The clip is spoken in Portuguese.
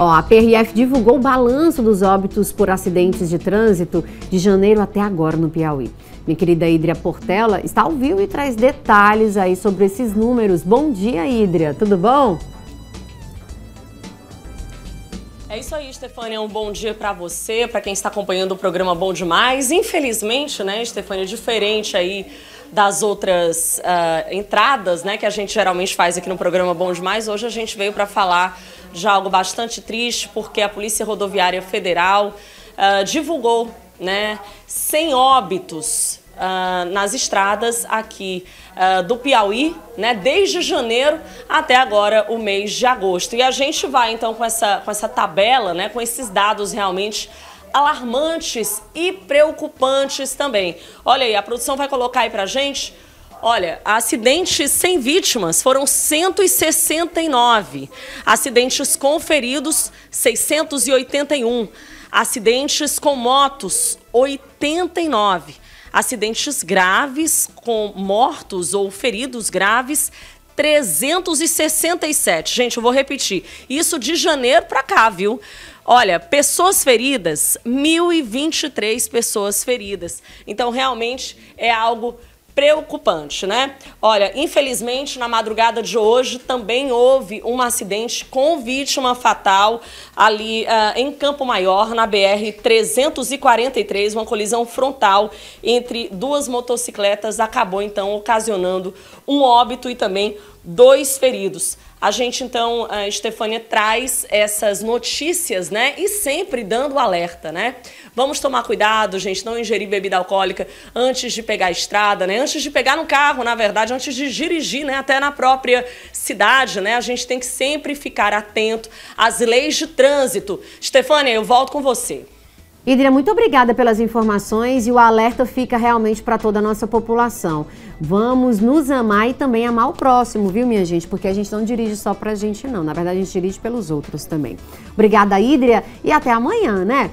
Ó, a PRF divulgou o balanço dos óbitos por acidentes de trânsito de janeiro até agora no Piauí. Minha querida Ídria Portela está ao vivo e traz detalhes aí sobre esses números. Bom dia, Ídria, tudo bom? É isso aí, Estefânia. Um bom dia para você, para quem está acompanhando o programa Bom Demais. Infelizmente, né, Estefânia, é diferente aí das outras uh, entradas, né, que a gente geralmente faz aqui no programa Bom Demais, hoje a gente veio para falar de algo bastante triste, porque a Polícia Rodoviária Federal uh, divulgou, né, 100 óbitos uh, nas estradas aqui uh, do Piauí, né, desde janeiro até agora o mês de agosto. E a gente vai então com essa, com essa tabela, né, com esses dados realmente alarmantes e preocupantes também. Olha aí, a produção vai colocar aí pra gente. Olha, acidentes sem vítimas foram 169, acidentes com feridos 681, acidentes com motos 89 acidentes graves com mortos ou feridos graves 367. Gente, eu vou repetir. Isso de janeiro para cá, viu? Olha, pessoas feridas, 1023 pessoas feridas. Então realmente é algo preocupante, né? Olha, infelizmente, na madrugada de hoje também houve um acidente com vítima fatal ali uh, em Campo Maior, na BR-343, uma colisão frontal entre duas motocicletas acabou então ocasionando um óbito e também dois feridos. A gente, então, a Estefânia traz essas notícias, né? E sempre dando alerta, né? Vamos tomar cuidado, gente, não ingerir bebida alcoólica antes de pegar a estrada, né? Antes de pegar no carro, na verdade, antes de dirigir, né? Até na própria cidade, né? A gente tem que sempre ficar atento às leis de trânsito. Estefânia, eu volto com você. Idria, muito obrigada pelas informações e o alerta fica realmente para toda a nossa população. Vamos nos amar e também amar o próximo, viu, minha gente? Porque a gente não dirige só para a gente, não. Na verdade, a gente dirige pelos outros também. Obrigada, Idria, e até amanhã, né?